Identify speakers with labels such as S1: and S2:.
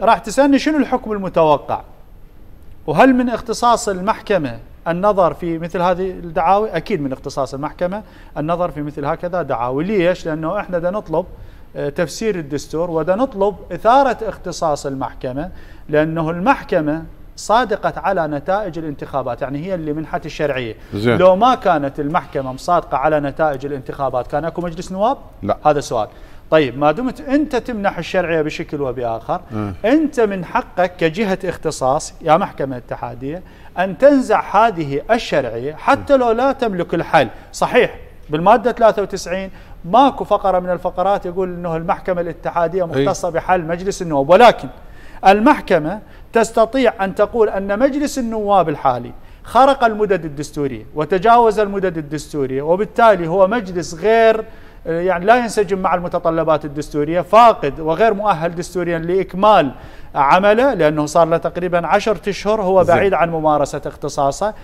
S1: راح تسألني شنو الحكم المتوقع وهل من اختصاص المحكمة النظر في مثل هذه الدعاوي أكيد من اختصاص المحكمة النظر في مثل هكذا دعاوي ليش لأنه إحنا دا نطلب آه، تفسير الدستور ودا نطلب إثارة اختصاص المحكمة لأنه المحكمة صادقت على نتائج الانتخابات يعني هي اللي منحت الشرعية زين. لو ما كانت المحكمة مصادقة على نتائج الانتخابات كان أكو مجلس نواب؟ لا هذا سؤال طيب ما دمت انت تمنح الشرعيه بشكل وباخر م. آه. انت من حقك كجهه اختصاص يا محكمه اتحاديه ان تنزع هذه الشرعيه حتى لو لا تملك الحل صحيح بالماده 93 ماكو فقره من الفقرات يقول انه المحكمه الاتحاديه إيه. مختصه بحل مجلس النواب ولكن المحكمه تستطيع ان تقول ان مجلس النواب الحالي خرق المدد الدستوريه وتجاوز المدد الدستوريه وبالتالي هو مجلس غير يعني لا ينسجم مع المتطلبات الدستورية فاقد وغير مؤهل دستوريا لإكمال عمله لأنه صار له تقريبا عشرة أشهر هو بعيد عن ممارسة اختصاصه